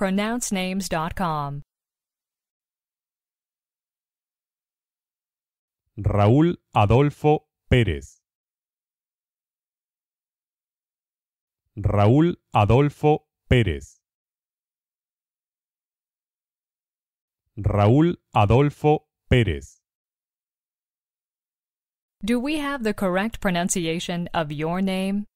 pronouncenames.com. Raúl Adolfo Pérez. Raúl Adolfo Pérez. Raúl Adolfo Pérez. Do we have the correct pronunciation of your name?